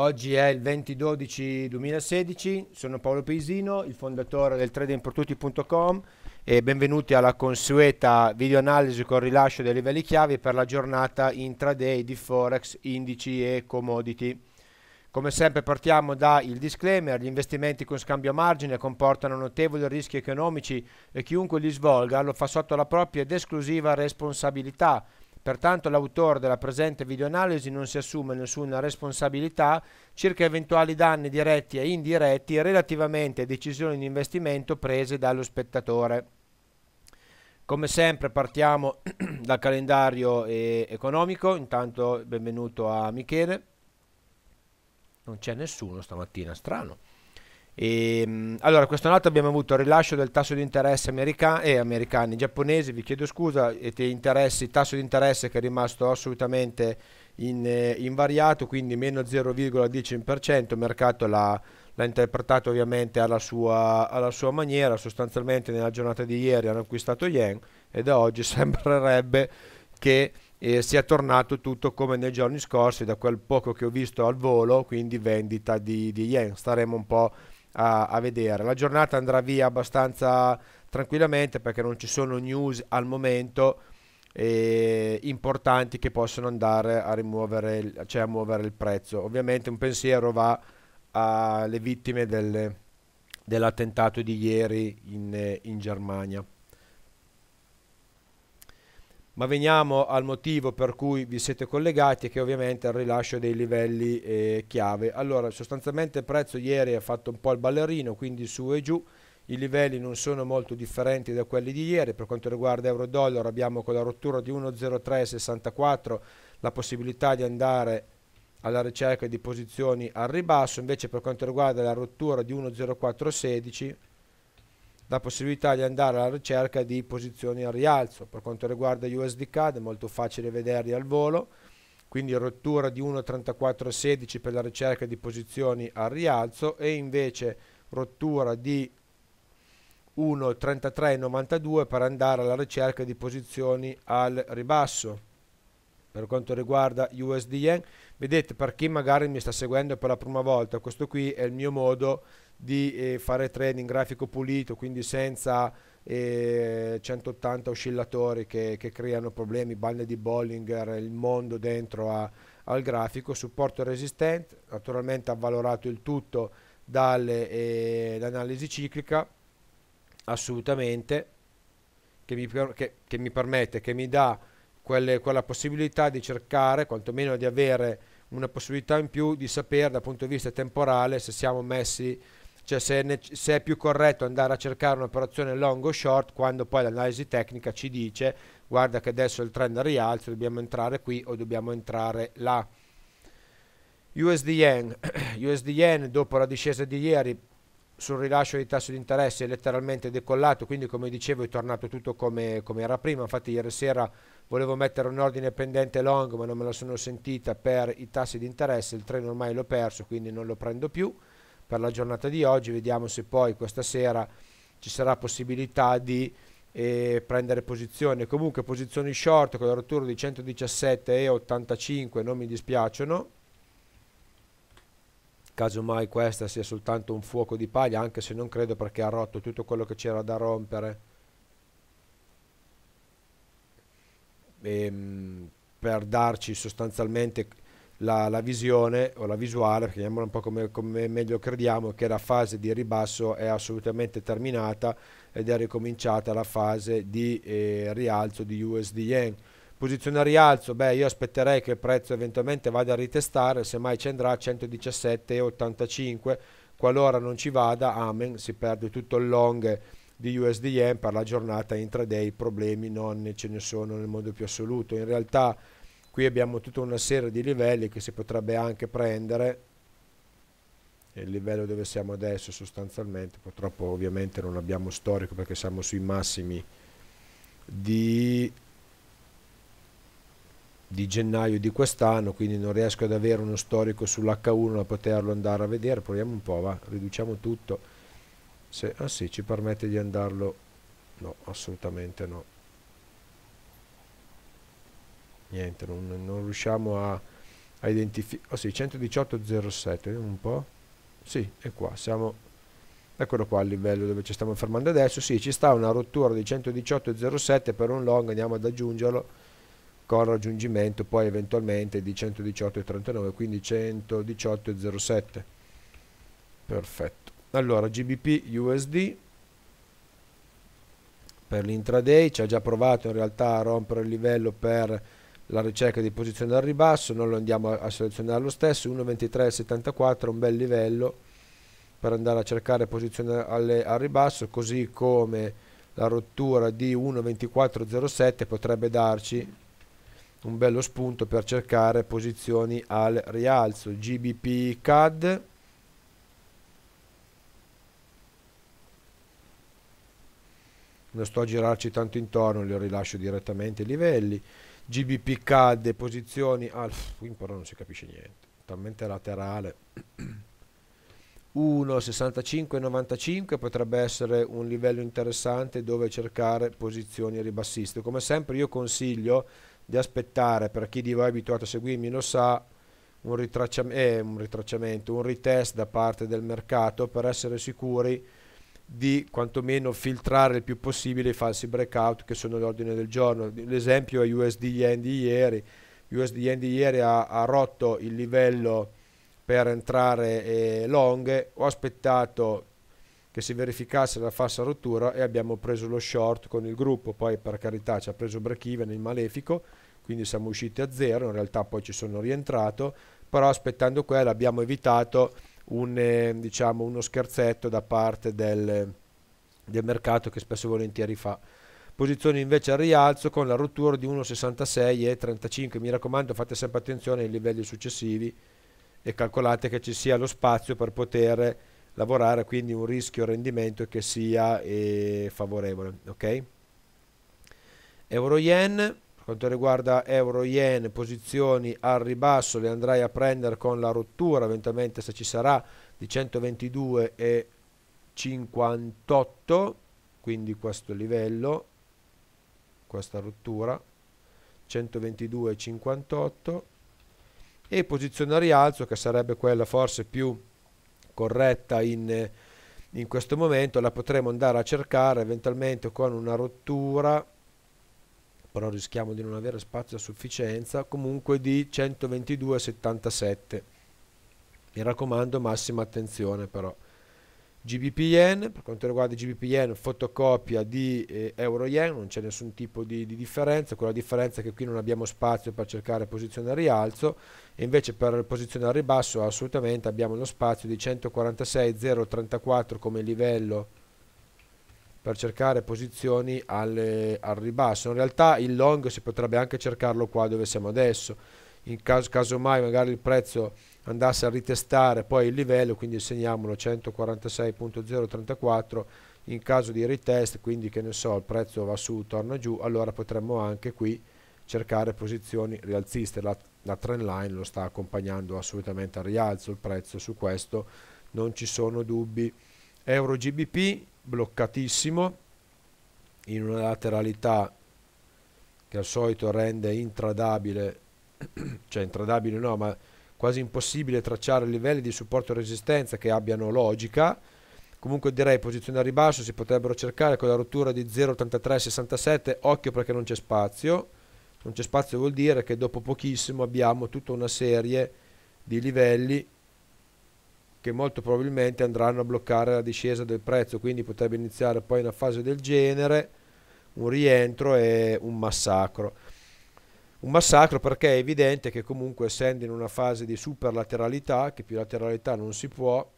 Oggi è il 20-12-2016, sono Paolo Pisino, il fondatore del tradingportutti.com e benvenuti alla consueta videoanalisi con rilascio dei livelli chiavi per la giornata intraday di Forex, indici e commodity. Come sempre partiamo dal disclaimer, gli investimenti con scambio a margine comportano notevoli rischi economici e chiunque li svolga lo fa sotto la propria ed esclusiva responsabilità Pertanto l'autore della presente videoanalisi non si assume nessuna responsabilità circa eventuali danni diretti e indiretti relativamente a decisioni di investimento prese dallo spettatore. Come sempre partiamo dal calendario eh, economico, intanto benvenuto a Michele. Non c'è nessuno stamattina, strano. E, ehm, allora, notte abbiamo avuto il rilascio del tasso di interesse america- eh, americani, giapponesi, vi chiedo scusa, il tasso di interesse che è rimasto assolutamente in, eh, invariato, quindi meno 0,10%, il mercato l'ha, l'ha interpretato ovviamente alla sua, alla sua, maniera, sostanzialmente nella giornata di ieri hanno acquistato yen e da oggi sembrerebbe che eh, sia tornato tutto come nei giorni scorsi, da quel poco che ho visto al volo, quindi vendita di, di yen, staremo un po' a, a vedere. La giornata andrà via abbastanza tranquillamente perché non ci sono news al momento eh, importanti che possono andare a rimuovere il, cioè a muovere il prezzo. Ovviamente un pensiero va alle vittime del, dell'attentato di ieri in, in Germania. Ma veniamo al motivo per cui vi siete collegati, che ovviamente è il rilascio dei livelli eh, chiave. Allora, sostanzialmente il prezzo ieri ha fatto un po' il ballerino, quindi su e giù. I livelli non sono molto differenti da quelli di ieri. Per quanto riguarda euro-dollaro abbiamo con la rottura di 1,0364 la possibilità di andare alla ricerca di posizioni al ribasso, invece per quanto riguarda la rottura di 1,0416 la possibilità di andare alla ricerca di posizioni al rialzo. Per quanto riguarda USD CAD è molto facile vederli al volo, quindi rottura di 1,3416 per la ricerca di posizioni al rialzo e invece rottura di 1,3392 per andare alla ricerca di posizioni al ribasso. Per quanto riguarda USD Yen, vedete per chi magari mi sta seguendo per la prima volta, questo qui è il mio modo di di eh, fare trading grafico pulito, quindi senza eh, 180 oscillatori che, che, creano problemi, bande di Bollinger, il mondo dentro a, al grafico, supporto resistente, naturalmente avvalorato il tutto dall'analisi eh, ciclica, assolutamente, che mi, che, che mi, permette, che mi dà quelle, quella possibilità di cercare, quantomeno di avere una possibilità in più di sapere dal punto di vista temporale se siamo messi cioè se è, ne- se è più corretto andare a cercare un'operazione long o short quando poi l'analisi tecnica ci dice guarda che adesso il trend rialza dobbiamo entrare qui o dobbiamo entrare là. USD Yen, USD Yen dopo la discesa di ieri sul rilascio dei tassi di interesse è letteralmente decollato, quindi come dicevo è tornato tutto come, come, era prima, infatti ieri sera volevo mettere un ordine pendente long ma non me la sono sentita per i tassi di interesse, il treno ormai l'ho perso quindi non lo prendo più per la giornata di oggi, vediamo se poi questa sera ci sarà possibilità di eh, prendere posizione. Comunque posizioni short con la rottura di 117 e 85 non mi dispiacciono, casomai questa sia soltanto un fuoco di paglia, anche se non credo perché ha rotto tutto quello che c'era da rompere. E, ehm, per darci sostanzialmente la, la, visione o la visuale, chiamiamola un po' come, come, meglio crediamo, che la fase di ribasso è assolutamente terminata ed è ricominciata la fase di eh, rialzo di USD Yen. Posizione a rialzo, beh io aspetterei che il prezzo eventualmente vada a ritestare, semmai ci andrà a 117,85, qualora non ci vada, amen, si perde tutto il long di USD Yen per la giornata intraday, problemi non ce ne sono nel modo più assoluto. In realtà qui abbiamo tutta una serie di livelli che si potrebbe anche prendere il livello dove siamo adesso sostanzialmente purtroppo ovviamente non abbiamo storico perché siamo sui massimi di, di gennaio di quest'anno quindi non riesco ad avere uno storico sull'H1 da poterlo andare a vedere proviamo un po' va riduciamo tutto se, ah sì ci permette di andarlo no assolutamente no niente, non, non riusciamo a, a identificare, oh sì, 118.07, un po', sì, è qua, siamo, eccolo qua il livello dove ci stiamo fermando adesso, sì, ci sta una rottura di 118.07 per un long, andiamo ad aggiungerlo con raggiungimento poi eventualmente di 118.39, quindi 118.07, perfetto. Allora, GBP USD per l'intraday, ci ha già provato in realtà a rompere il livello per la ricerca di posizione al ribasso, non lo andiamo a, a selezionare lo stesso, 1.23.74 è un bel livello per andare a cercare posizione alle, al ribasso, così come la rottura di 1.24.07 potrebbe darci un bello spunto per cercare posizioni al rialzo. GBP CAD non sto a girarci tanto intorno, le rilascio direttamente i livelli. GBP cadde, posizioni... Ah, qui però non si capisce niente, talmente laterale. 1,6595 potrebbe essere un livello interessante dove cercare posizioni ribassiste. Come sempre io consiglio di aspettare, per chi di voi è abituato a seguirmi lo sa, un, ritracciam eh, un ritracciamento, un retest da parte del mercato per essere sicuri di quantomeno filtrare il più possibile i falsi breakout che sono l'ordine del giorno. L'esempio è USD Yen di ieri. USD Yen di ieri ha, ha rotto il livello per entrare eh, long, ho aspettato che si verificasse la falsa rottura e abbiamo preso lo short con il gruppo, poi per carità ci ha preso break even il malefico, quindi siamo usciti a zero, in realtà poi ci sono rientrato, però aspettando quella abbiamo evitato un, eh, diciamo, uno scherzetto da parte del, del mercato che spesso e volentieri fa posizioni invece al rialzo con la rottura di 1,66 e 35 mi raccomando fate sempre attenzione ai livelli successivi e calcolate che ci sia lo spazio per poter lavorare quindi un rischio rendimento che sia eh, favorevole ok euro yen quanto riguarda euro yen posizioni al ribasso le andrai a prendere con la rottura eventualmente se ci sarà di 122,58 quindi questo livello questa rottura 122,58 e posizione a rialzo che sarebbe quella forse più corretta in, in questo momento la potremo andare a cercare eventualmente con una rottura però rischiamo di non avere spazio a sufficienza, comunque di 122,77. Mi raccomando, massima attenzione però. GBPN, per quanto riguarda GBPN, fotocopia di eh, Euro Yen, non c'è nessun tipo di, di, differenza, quella differenza è che qui non abbiamo spazio per cercare posizione a rialzo e invece per posizione a ribasso assolutamente abbiamo lo spazio di 146,034 come livello per cercare posizioni alle, al ribasso. In realtà il long si potrebbe anche cercarlo qua dove siamo adesso, in caso casomai magari il prezzo andasse a ritestare poi il livello, quindi segniamolo 146.034 in caso di retest, quindi che ne so, il prezzo va su, torna giù, allora potremmo anche qui cercare posizioni rialziste, la, la trend line lo sta accompagnando assolutamente al rialzo il prezzo, su questo non ci sono dubbi. Euro GBP bloccatissimo in una lateralità che al solito rende intradabile cioè intradabile no ma quasi impossibile tracciare livelli di supporto e resistenza che abbiano logica comunque direi posizioni a ribasso si potrebbero cercare con la rottura di 0,8367 occhio perché non c'è spazio non c'è spazio vuol dire che dopo pochissimo abbiamo tutta una serie di livelli che molto probabilmente andranno a bloccare la discesa del prezzo, quindi potrebbe iniziare poi una fase del genere, un rientro e un massacro. Un massacro perché è evidente che comunque essendo in una fase di super lateralità, che più lateralità non si può,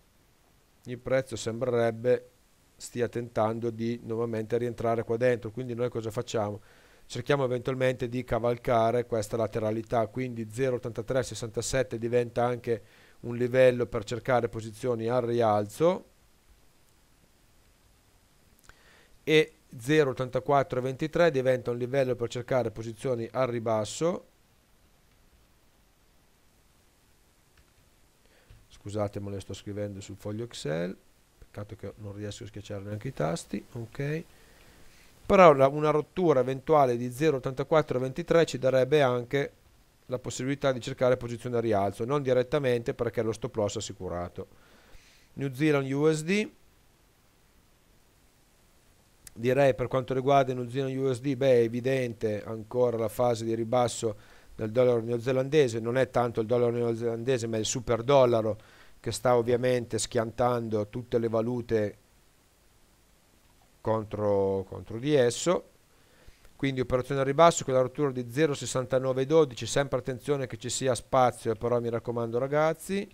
il prezzo sembrerebbe stia tentando di nuovamente rientrare qua dentro, quindi noi cosa facciamo? Cerchiamo eventualmente di cavalcare questa lateralità, quindi 0,8367 diventa anche un livello per cercare posizioni al rialzo e 0,8423 diventa un livello per cercare posizioni al ribasso scusate ma le sto scrivendo sul foglio Excel peccato che non riesco a schiacciare neanche i tasti ok però una rottura eventuale di 0,8423 ci darebbe anche la possibilità di cercare posizioni a rialzo, non direttamente perché lo stop loss è assicurato. New Zealand USD, direi per quanto riguarda New Zealand USD, beh è evidente ancora la fase di ribasso del dollaro neozelandese, non è tanto il dollaro neozelandese ma il super dollaro che sta ovviamente schiantando tutte le valute contro, contro di esso quindi operazione al ribasso con la rottura di 0,6912 sempre attenzione che ci sia spazio però mi raccomando ragazzi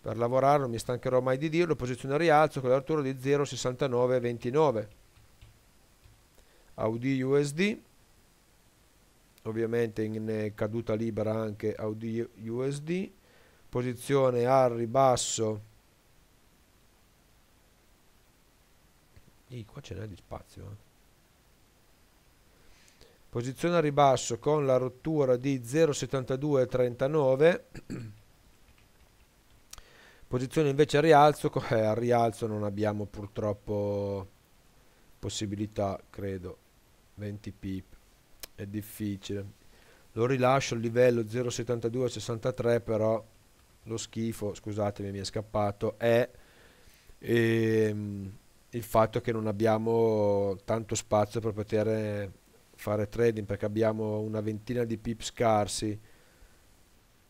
per lavorare non mi stancherò mai di dirlo posizione al rialzo con la rottura di 0,6929 Audi USD ovviamente in eh, caduta libera anche Audi USD posizione al ribasso e qua ce n'è di spazio eh posizione a ribasso con la rottura di 0,7239 posizione invece a rialzo eh, a rialzo non abbiamo purtroppo possibilità credo 20 pip è difficile lo rilascio al livello 0,7263 però lo schifo scusatemi mi è scappato è ehm, il fatto che non abbiamo tanto spazio per poter fare trading perché abbiamo una ventina di pip scarsi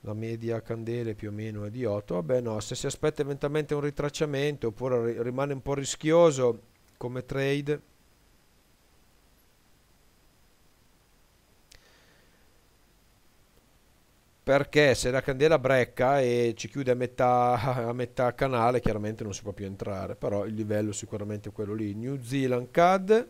la media candele più o meno è di 8 vabbè no se si aspetta eventualmente un ritracciamento oppure rimane un po' rischioso come trade perché se la candela brecca e ci chiude a metà, a metà canale chiaramente non si può più entrare però il livello sicuramente è quello lì New Zealand CAD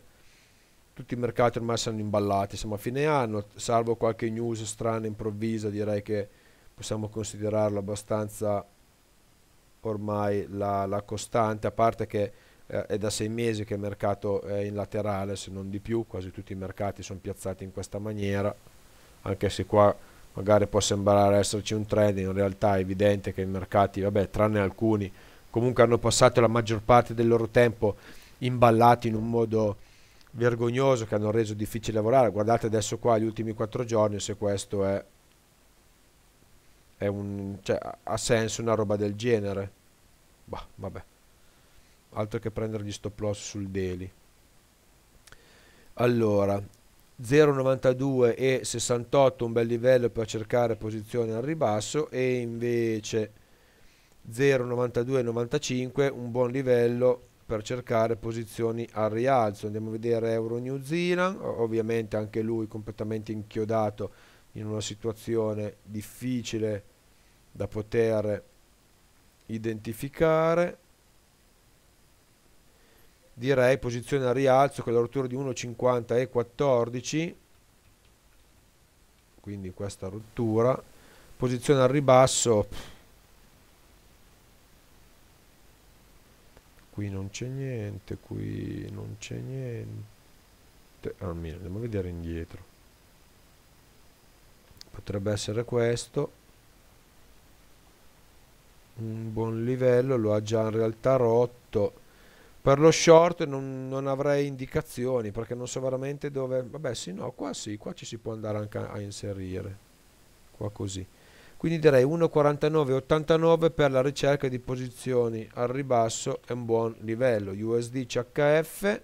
tutti i mercati ormai sono imballati, siamo a fine anno, salvo qualche news strana improvvisa, direi che possiamo considerarlo abbastanza ormai la, la costante, a parte che eh, è da sei mesi che il mercato è in laterale, se non di più, quasi tutti i mercati sono piazzati in questa maniera, anche se qua magari può sembrare esserci un trend, in realtà è evidente che i mercati, vabbè, tranne alcuni, comunque hanno passato la maggior parte del loro tempo imballati in un modo vergognoso che hanno reso difficile lavorare. Guardate adesso qua gli ultimi quattro giorni se questo è, è un, cioè, ha senso una roba del genere. Bah, vabbè. Altro che prendere gli stop loss sul daily. Allora, 0,92 e 68 un bel livello per cercare posizione al ribasso e invece 0,92 e 95 un buon livello per cercare posizioni al rialzo. Andiamo a vedere Euro New Zealand, ovviamente anche lui completamente inchiodato in una situazione difficile da poter identificare. Direi posizione al rialzo con la rottura di 1,50 e 14, quindi questa rottura. Posizione al ribasso. Pff qui non c'è niente qui non c'è niente almeno andiamo a vedere indietro potrebbe essere questo un buon livello lo ha già in realtà rotto per lo short non, non, avrei indicazioni perché non so veramente dove vabbè sì no qua sì qua ci si può andare anche a inserire qua così quindi direi 1,4989 per la ricerca di posizioni al ribasso è un buon livello USD CHF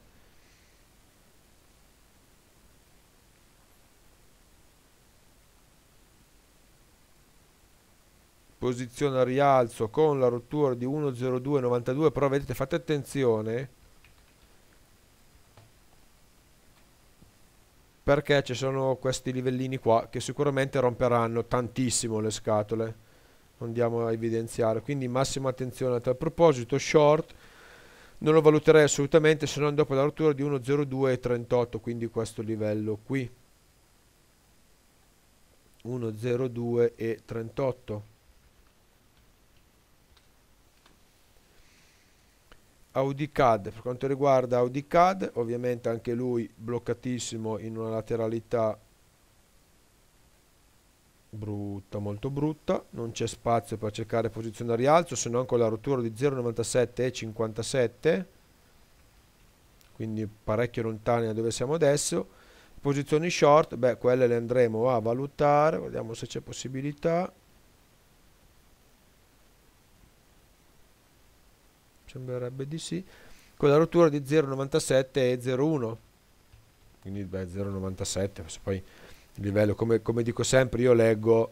posizione al rialzo con la rottura di 1,0292 però vedete fate attenzione perché ci sono questi livellini qua che sicuramente romperanno tantissimo le scatole andiamo a evidenziare quindi massima attenzione a tal proposito short non lo valuterei assolutamente se non dopo la rottura di 1.02.38 quindi questo livello qui 1.02.38 Audi CAD, per quanto riguarda Audi CAD, ovviamente anche lui bloccatissimo in una lateralità brutta, molto brutta, non c'è spazio per cercare posizione a rialzo se non con la rottura di 0,97 e 57, quindi parecchio lontani da dove siamo adesso. Posizioni short, beh, quelle le andremo a valutare, vediamo se c'è possibilità. sembrerebbe di sì, con la rottura di 0,97 e 0,1. Quindi beh, 0,97, se poi il livello, come, come dico sempre, io leggo,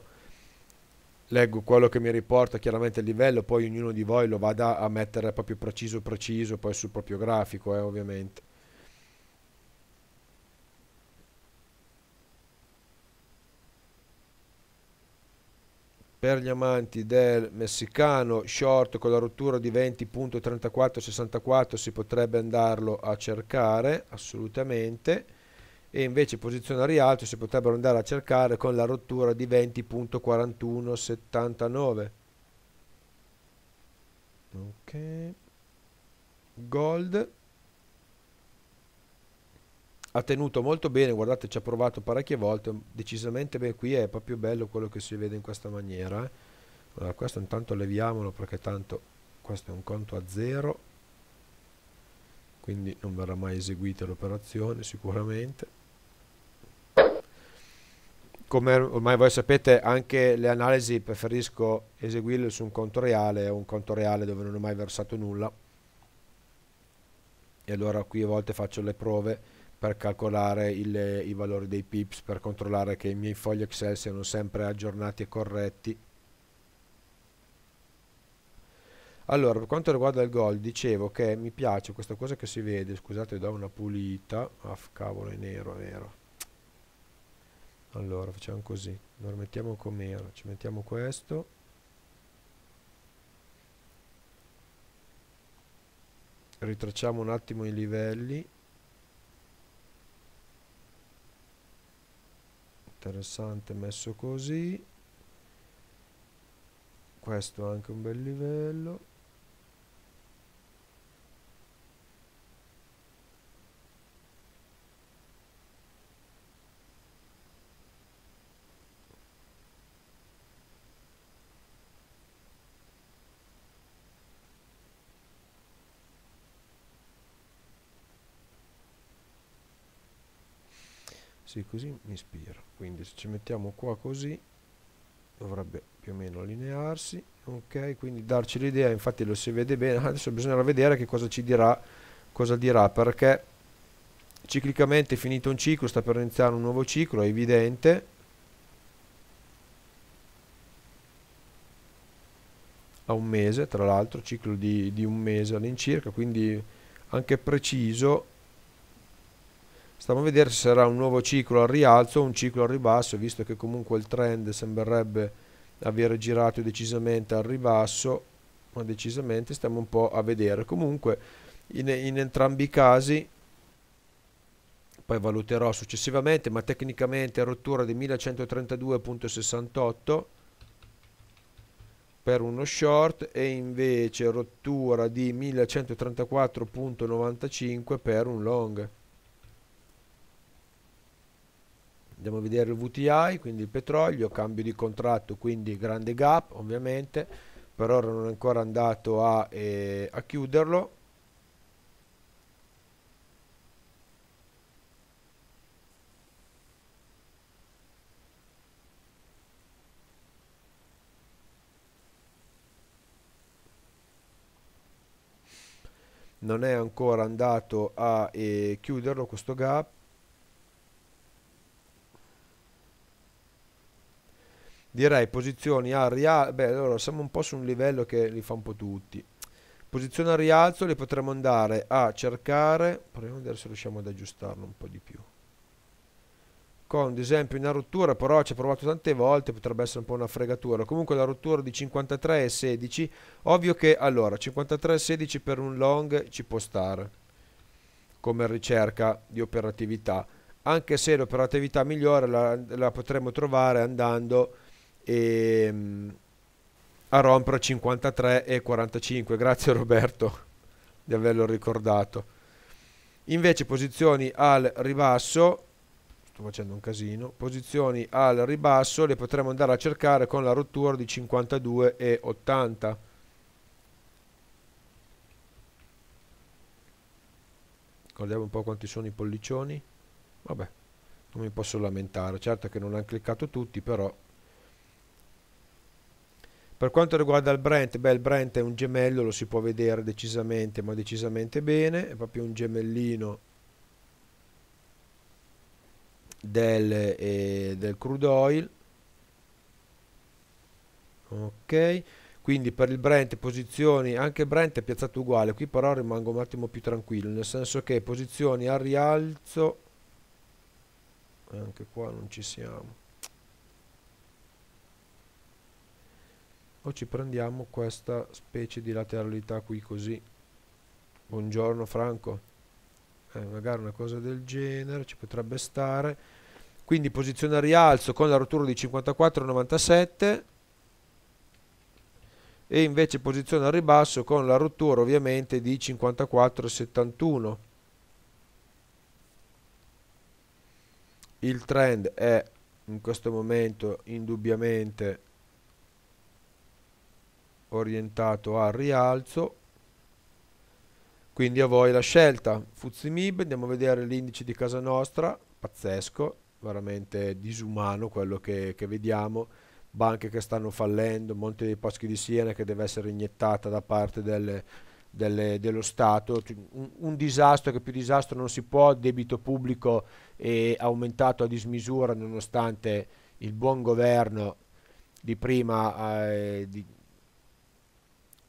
leggo, quello che mi riporta chiaramente il livello, poi ognuno di voi lo vada a mettere proprio preciso preciso, poi sul proprio grafico, eh, ovviamente. per gli amanti del messicano short con la rottura di 20.3464 si potrebbe andarlo a cercare assolutamente e invece posizione a rialzo si potrebbero andare a cercare con la rottura di 20.4179 ok gold ha tenuto molto bene, guardate ci ha provato parecchie volte, decisamente bene, qui è proprio bello quello che si vede in questa maniera. Eh. Allora, questo intanto leviamolo perché tanto questo è un conto a zero, quindi non verrà mai eseguita l'operazione sicuramente. Come ormai voi sapete anche le analisi preferisco eseguirle su un conto reale un conto reale dove non ho mai versato nulla. E allora qui a volte faccio le prove per calcolare il, i valori dei pips, per controllare che i miei fogli Excel siano sempre aggiornati e corretti. Allora, per quanto riguarda il gol, dicevo che mi piace questa cosa che si vede, scusate, do una pulita. Ah, cavolo, è nero, è nero. Allora, facciamo così. Lo mettiamo com'era. Ci mettiamo questo. Ritracciamo un attimo i livelli. interessante messo così questo è anche un bel livello sì così mi ispira quindi se ci mettiamo qua così dovrebbe più o meno allinearsi ok quindi darci l'idea infatti lo si vede bene adesso bisognerà vedere che cosa ci dirà cosa dirà perché ciclicamente finito un ciclo sta per iniziare un nuovo ciclo è evidente a un mese tra l'altro ciclo di, di un mese all'incirca quindi anche preciso stiamo a vedere se sarà un nuovo ciclo al rialzo o un ciclo al ribasso visto che comunque il trend sembrerebbe aver girato decisamente al ribasso ma decisamente stiamo un po' a vedere comunque in, in entrambi i casi poi valuterò successivamente ma tecnicamente rottura di 1132.68 per uno short e invece rottura di 1134.95 per un long andiamo a vedere il VTI quindi il petrolio cambio di contratto quindi grande gap ovviamente per ora non è ancora andato a, eh, a chiuderlo non è ancora andato a eh, chiuderlo questo gap direi posizioni a rialzo beh allora siamo un po' su un livello che li fa un po' tutti posizioni a rialzo le potremmo andare a cercare proviamo a vedere se riusciamo ad aggiustarlo un po' di più con ad esempio una rottura però ci ha provato tante volte potrebbe essere un po' una fregatura comunque la rottura di 53 e 16 ovvio che allora 53 e 16 per un long ci può stare come ricerca di operatività anche se l'operatività migliore la, la potremmo trovare andando Ehm, e a rompere 53 e 45. Grazie Roberto di averlo ricordato. Invece posizioni al ribasso, sto facendo un casino, posizioni al ribasso le potremmo andare a cercare con la rottura di 52 e 80. Guardiamo un po' quanti sono i pollicioni. Vabbè, non mi posso lamentare. Certo che non hanno cliccato tutti, però per quanto riguarda il Brent, beh, il Brent è un gemello, lo si può vedere decisamente, ma decisamente bene, è proprio un gemellino del, eh, del crude oil. Ok, quindi per il Brent posizioni, anche Brent è piazzato uguale, qui però rimango un attimo più tranquillo, nel senso che posizioni al rialzo, anche qua non ci siamo o ci prendiamo questa specie di lateralità qui così buongiorno Franco eh, magari una cosa del genere ci potrebbe stare quindi posizione a rialzo con la rottura di 54,97 e invece posizione a ribasso con la rottura ovviamente di 54,71 il trend è in questo momento indubbiamente orientato al rialzo quindi a voi la scelta Fuzimib andiamo a vedere l'indice di casa nostra pazzesco veramente disumano quello che, che vediamo banche che stanno fallendo Monte dei Paschi di Siena che deve essere iniettata da parte delle, delle, dello Stato cioè, un, un, disastro che più disastro non si può debito pubblico è aumentato a dismisura nonostante il buon governo di prima eh, di,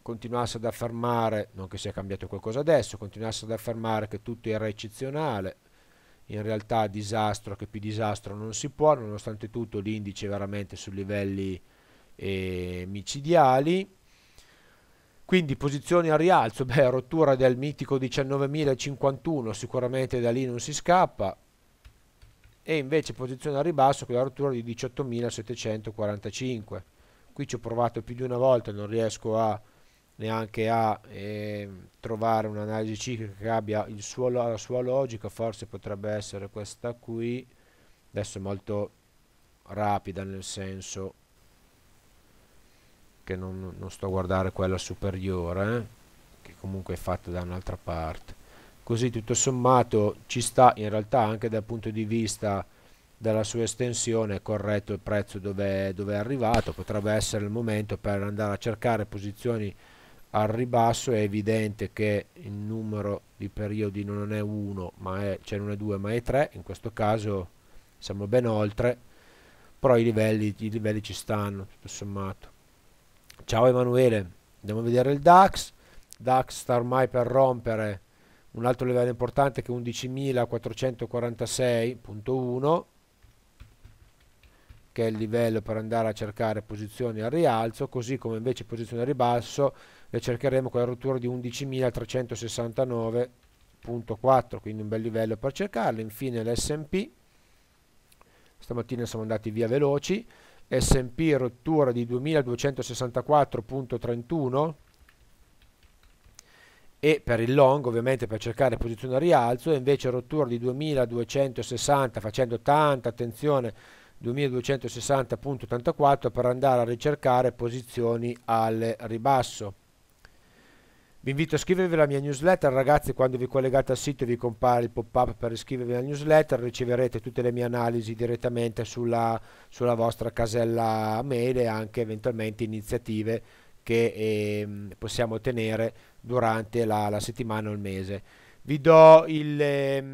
continuasse ad affermare, non che sia cambiato qualcosa adesso, continuasse ad affermare che tutto era eccezionale, in realtà disastro che più disastro non si può, nonostante tutto l'indice è veramente su livelli eh, micidiali. Quindi posizioni a rialzo, beh, rottura del mitico 19.051, sicuramente da lì non si scappa, e invece posizione a ribasso con la rottura di 18.745. Qui ci ho provato più di una volta, non riesco a neanche a eh, trovare un'analisi ciclica che abbia suo, la sua logica, forse potrebbe essere questa qui, adesso è molto rapida nel senso che non, non sto a guardare quella superiore, eh, che comunque è fatta da un'altra parte. Così tutto sommato ci sta in realtà anche dal punto di vista della sua estensione è corretto il prezzo dove, dove è arrivato, potrebbe essere il momento per andare a cercare posizioni al ribasso è evidente che il numero di periodi non è 1 ma è, cioè non è 2 ma è 3 in questo caso siamo ben oltre però i livelli, i livelli ci stanno tutto sommato ciao Emanuele andiamo a vedere il DAX DAX sta ormai per rompere un altro livello importante che è 11.446.1 che è il livello per andare a cercare posizioni al rialzo così come invece posizioni al ribasso le cercheremo con la rottura di 11.369.4 quindi un bel livello per cercarle infine l'S&P stamattina siamo andati via veloci S&P rottura di 2264.31 e per il long ovviamente per cercare posizione a rialzo e invece rottura di 2260 facendo tanta attenzione 2260.84 per andare a ricercare posizioni al ribasso vi invito a scrivervi alla mia newsletter, ragazzi, quando vi collegate al sito vi compare il pop-up per iscrivervi alla newsletter, riceverete tutte le mie analisi direttamente sulla, sulla vostra casella mail e anche eventualmente iniziative che eh, possiamo tenere durante la, la, settimana o il mese. Vi, il, eh,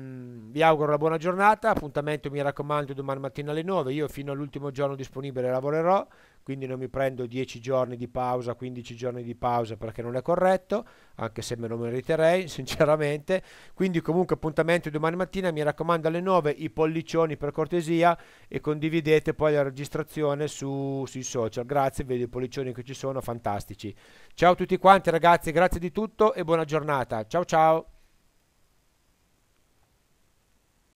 vi auguro una buona giornata, appuntamento mi raccomando domani mattina alle 9, io fino all'ultimo giorno disponibile lavorerò quindi non mi prendo 10 giorni di pausa, 15 giorni di pausa perché non è corretto, anche se me lo meriterei sinceramente, quindi comunque appuntamento domani mattina, mi raccomando alle 9 i pollicioni per cortesia e condividete poi la registrazione su, sui social, grazie, vedo i pollicioni che ci sono, fantastici. Ciao a tutti quanti ragazzi, grazie di tutto e buona giornata, ciao ciao!